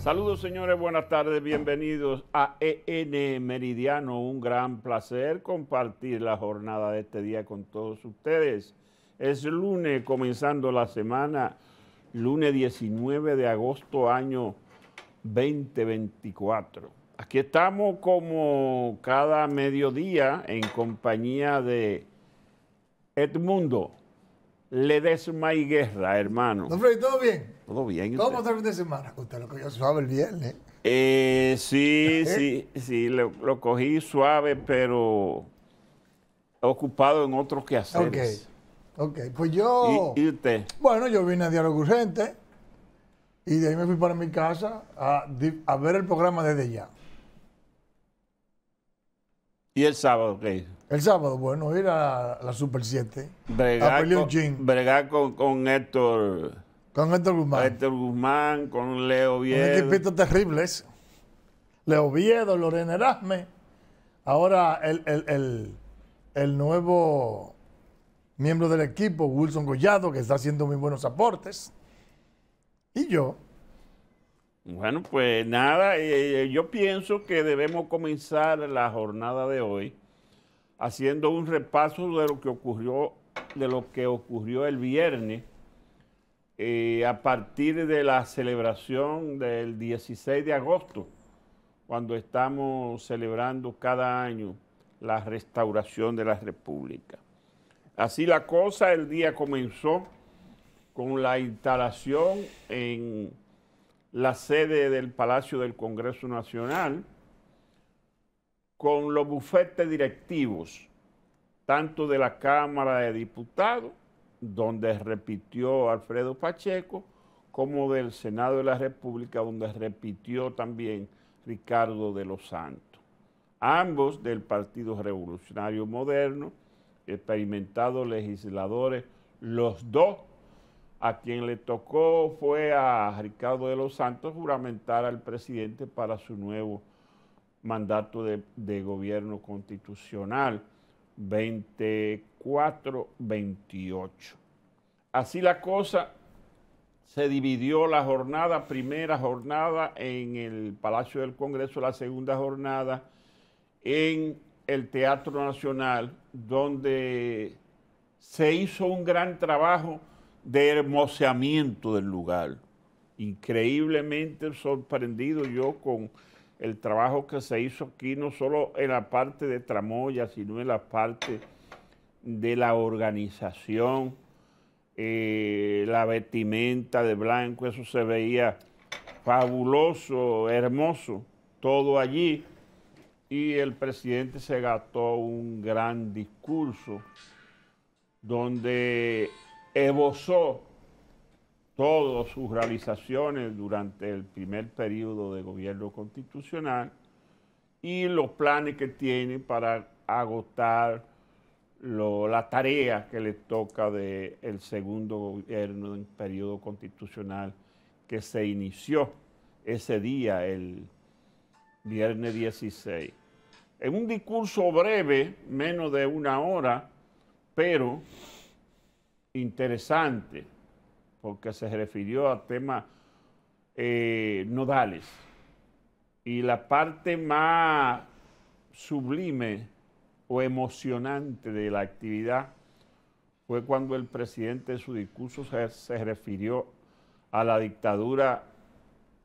Saludos señores, buenas tardes, bienvenidos a EN Meridiano. Un gran placer compartir la jornada de este día con todos ustedes. Es lunes comenzando la semana, lunes 19 de agosto año 2024. Aquí estamos como cada mediodía en compañía de Edmundo le y Guerra, hermano. ¿todo bien? Todo bien. ¿Cómo está el fin de semana? Usted lo cogió suave el viernes. Eh, sí, sí, sí, lo, cogí suave, pero ocupado en otros quehaceres. Ok, ok. Pues yo... ¿Y, usted? Bueno, yo vine a Diálogo Urgente y de ahí me fui para mi casa a, a ver el programa desde ya. ¿Y el sábado qué hizo? El sábado, bueno, ir a la, Super 7. Bregar, con, bregar con, Héctor. Con Héctor Guzmán. Héctor Guzmán, con Leo Viedo. Un equipito terrible Leo Viedo, Lorena Erasme. Ahora el, el nuevo miembro del equipo, Wilson Gollado, que está haciendo muy buenos aportes. Y yo, bueno, pues nada, eh, eh, yo pienso que debemos comenzar la jornada de hoy haciendo un repaso de lo que ocurrió, de lo que ocurrió el viernes eh, a partir de la celebración del 16 de agosto, cuando estamos celebrando cada año la restauración de la República. Así la cosa, el día comenzó con la instalación en la sede del Palacio del Congreso Nacional con los bufetes directivos, tanto de la Cámara de Diputados, donde repitió Alfredo Pacheco, como del Senado de la República, donde repitió también Ricardo de los Santos. Ambos del Partido Revolucionario Moderno, experimentados legisladores, los dos a quien le tocó fue a Ricardo de los Santos juramentar al presidente para su nuevo mandato de, gobierno constitucional 24-28. Así la cosa, se dividió la jornada, primera jornada en el Palacio del Congreso, la segunda jornada en el Teatro Nacional, donde se hizo un gran trabajo de hermoseamiento del lugar. Increíblemente sorprendido yo con el trabajo que se hizo aquí, no solo en la parte de tramoya, sino en la parte de la organización, eh, la vestimenta de blanco, eso se veía fabuloso, hermoso, todo allí. Y el presidente se gastó un gran discurso donde esbozó todas sus realizaciones durante el primer periodo de gobierno constitucional y los planes que tiene para agotar la tarea que le toca del segundo gobierno periodo constitucional que se inició ese día, el viernes 16. En un discurso breve, menos de una hora, pero interesante, porque se refirió a temas eh, nodales. Y la parte más sublime o emocionante de la actividad fue cuando el presidente en su discurso se, se refirió a la dictadura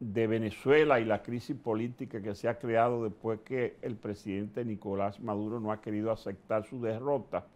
de Venezuela y la crisis política que se ha creado después que el presidente Nicolás Maduro no ha querido aceptar su derrota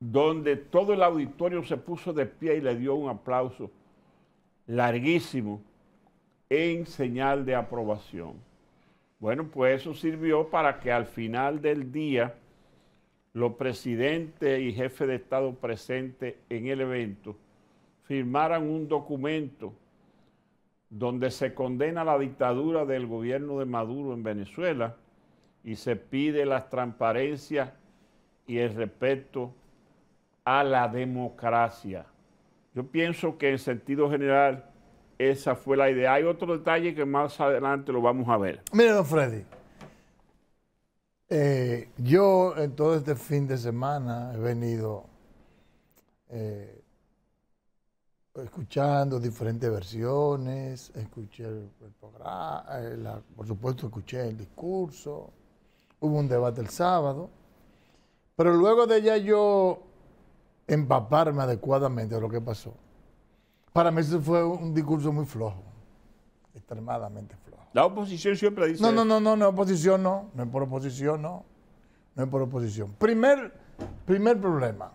donde todo el auditorio se puso de pie y le dio un aplauso larguísimo en señal de aprobación. Bueno, pues eso sirvió para que al final del día los presidentes y jefes de Estado presentes en el evento firmaran un documento donde se condena la dictadura del gobierno de Maduro en Venezuela y se pide la transparencia y el respeto a la democracia. Yo pienso que en sentido general esa fue la idea. Hay otro detalle que más adelante lo vamos a ver. Mire, don Freddy, eh, yo en todo este fin de semana he venido eh, escuchando diferentes versiones, escuché el, programa, eh, por supuesto escuché el discurso, hubo un debate el sábado, pero luego de ella yo empaparme adecuadamente de lo que pasó. Para mí ese fue un discurso muy flojo, extremadamente flojo. La oposición siempre dice... No, no, no, no, no, oposición no, no es por oposición, no, no es por oposición. Primer, primer problema.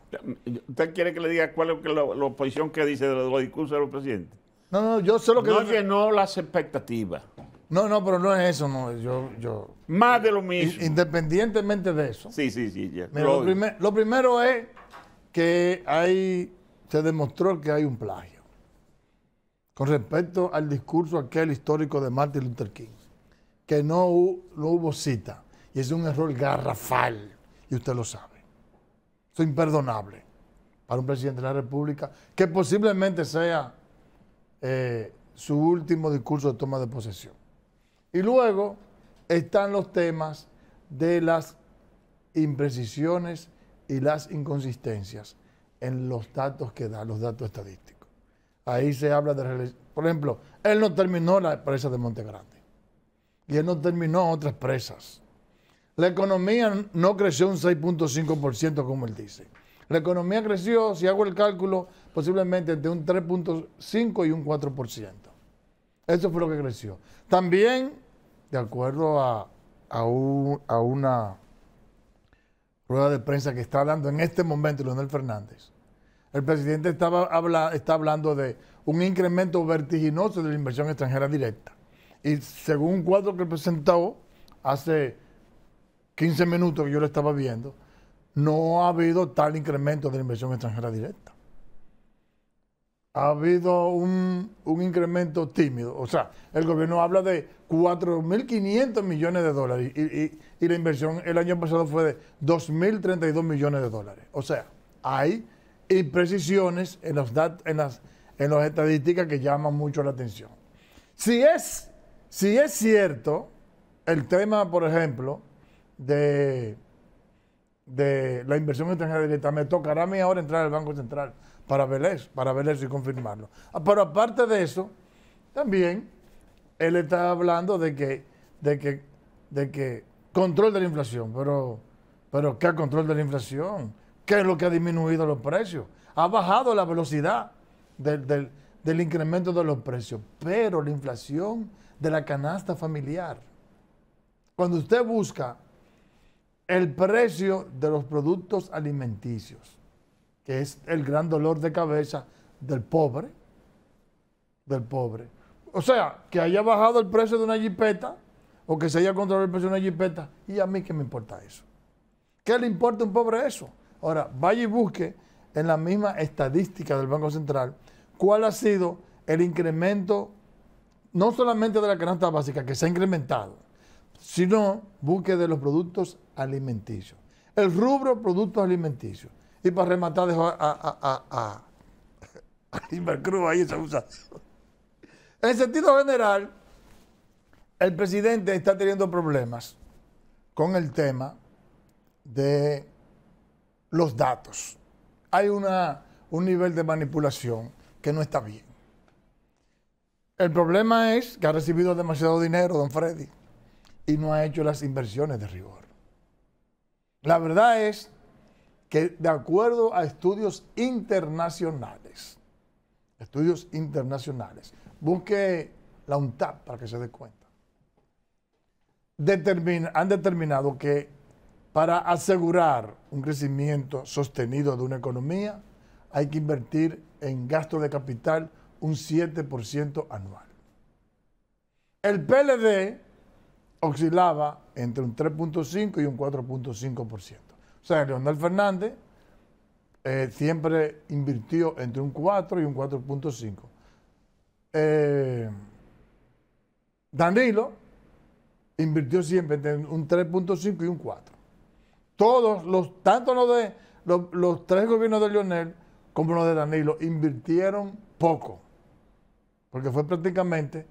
¿Usted quiere que le diga cuál es la, oposición que dice de los discursos de los presidentes? No, no, yo sé lo que... No llenó las expectativas. No, no, pero no es eso, no, yo, yo... Más de lo mismo. Independientemente de eso. Sí, sí, sí, lo primero es que hay, se demostró que hay un plagio con respecto al discurso aquel histórico de Martin Luther King, que no, hubo cita. Y es un error garrafal, y usted lo sabe. es imperdonable para un presidente de la República, que posiblemente sea eh, su último discurso de toma de posesión. Y luego están los temas de las imprecisiones y las inconsistencias en los datos que da, los datos estadísticos. Ahí se habla de... Por ejemplo, él no terminó la presa de Montegrande y él no terminó otras presas. La economía no creció un 6.5% como él dice. La economía creció, si hago el cálculo, posiblemente entre un 3.5 y un 4%. Eso fue lo que creció. También, de acuerdo a, a una rueda de prensa que está dando en este momento Leonel Fernández, el presidente estaba habla, está hablando de un incremento vertiginoso de la inversión extranjera directa. Y según un cuadro que presentó hace 15 minutos que yo lo estaba viendo, no ha habido tal incremento de la inversión extranjera directa ha habido un, incremento tímido. O sea, el gobierno habla de 4.500 millones de dólares y, la inversión el año pasado fue de 2.032 millones de dólares. O sea, hay imprecisiones en, en, las, en estadísticas que llaman mucho la atención. Si es, si es cierto el tema, por ejemplo, de, de la inversión extranjera directa, me tocará a mí ahora entrar al Banco Central para Vélez, para Vélez y confirmarlo. Ah, pero aparte de eso, también él está hablando de que, de que, de que control de la inflación, pero, pero ¿qué control de la inflación? ¿Qué es lo que ha disminuido los precios? Ha bajado la velocidad del incremento de los precios, pero la inflación de la canasta familiar. Cuando usted busca el precio de los productos alimenticios, es el gran dolor de cabeza del pobre, del pobre. O sea, que haya bajado el precio de una jipeta o que se haya controlado el precio de una jipeta, y a mí qué me importa eso. ¿Qué le importa a un pobre eso? Ahora, vaya y busque en la misma estadística del Banco Central cuál ha sido el incremento, no solamente de la canasta básica, que se ha incrementado, sino busque de los productos alimenticios. El rubro productos alimenticios. Y para rematar dejó a, a, a, a Cruz ahí esa cosa En sentido general, el presidente está teniendo problemas con el tema de los datos. Hay una, un nivel de manipulación que no está bien. El problema es que ha recibido demasiado dinero, don Freddy, y no ha hecho las inversiones de rigor. La verdad es que de acuerdo a estudios internacionales, estudios internacionales, busque la UNTAP para que se dé cuenta, han determinado que para asegurar un crecimiento sostenido de una economía hay que invertir en gasto de capital un 7% anual. El PLD oscilaba entre un 3.5 y un 4.5%. O sea, Leonel Fernández eh, siempre invirtió entre un 4 y un 4.5. Eh, Danilo invirtió siempre entre un 3.5 y un 4. Todos, los, tanto los, de, los, tres gobiernos de Leonel como los de Danilo, invirtieron poco, porque fue prácticamente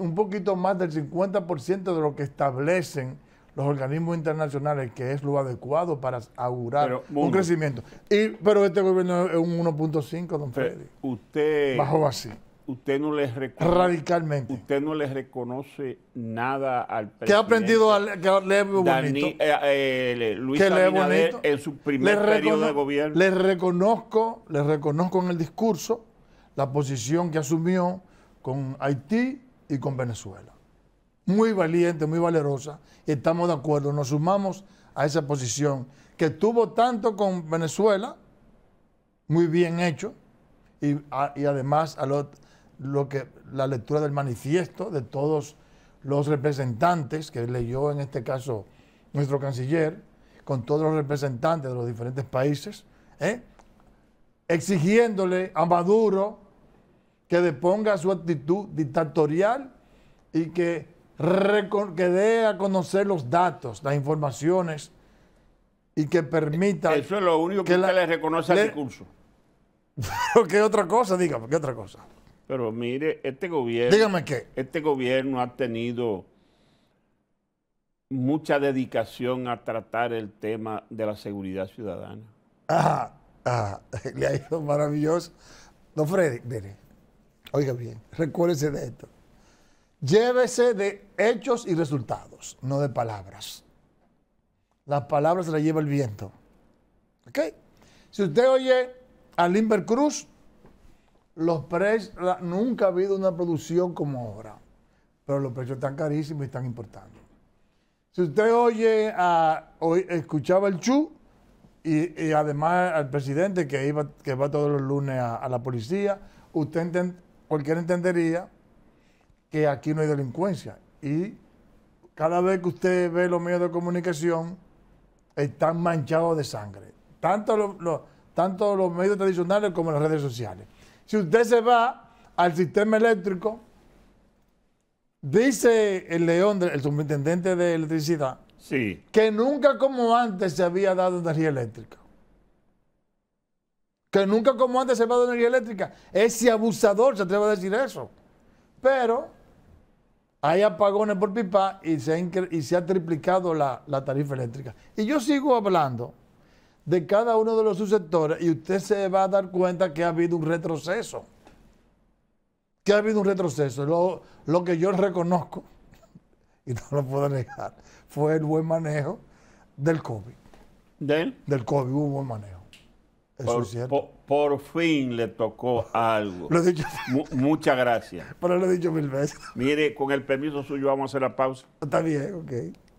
un poquito más del 50% de lo que establecen los organismos internacionales, que es lo adecuado para augurar un crecimiento. Y, pero este gobierno es un 1.5, don Freddy. Usted. bajo así. Usted no le reconoce. Radicalmente. Usted no le reconoce nada al presidente. ¿Qué ha aprendido que eh, eh, eh, Luis que en su primer periodo de gobierno. Les reconozco, les reconozco en el discurso la posición que asumió con Haití y con Venezuela muy valiente, muy valerosa, y estamos de acuerdo, nos sumamos a esa posición que tuvo tanto con Venezuela, muy bien hecho, y, además a que, la lectura del manifiesto de todos los representantes que leyó en este caso nuestro canciller, con todos los representantes de los diferentes países, ¿eh? exigiéndole a Maduro que deponga su actitud dictatorial y que que dé a conocer los datos, las informaciones y que permita... Eh, eso es lo único que, le reconoce al discurso. Pero otra cosa, dígame, ¿Qué otra cosa. Pero mire, este gobierno... Dígame qué. Este gobierno ha tenido mucha dedicación a tratar el tema de la seguridad ciudadana. Ajá, Le ha ido maravilloso. Don Freddy, mire, oiga bien, recuérdese de esto. Llévese de hechos y resultados, no de palabras. Las palabras se las lleva el viento. ¿Ok? Si usted oye a Limber Cruz, los precios, nunca ha habido una producción como ahora, pero los precios están carísimos y están importantes. Si usted oye, a, hoy escuchaba el Chu y, además al presidente que, va todos los lunes a, la policía, usted cualquiera entendería que aquí no hay delincuencia. Y cada vez que usted ve los medios de comunicación, están manchados de sangre. Tanto, tanto los medios tradicionales como las redes sociales. Si usted se va al sistema eléctrico, dice el León, el subintendente de electricidad, sí. que nunca como antes se había dado energía eléctrica. Que nunca como antes se había dado energía eléctrica. Ese abusador se atreve a decir eso. Pero hay apagones por pipa y se ha, triplicado la, tarifa eléctrica. Y yo sigo hablando de cada uno de los subsectores y usted se va a dar cuenta que ha habido un retroceso. Que ha habido un retroceso. Lo, que yo reconozco, y no lo puedo negar, fue el buen manejo del COVID. ¿De? Del COVID, hubo un buen manejo. Por, fin le tocó algo. muchas gracias. Pero lo he dicho mil veces. Mire, con el permiso suyo vamos a hacer la pausa. Está bien, ok.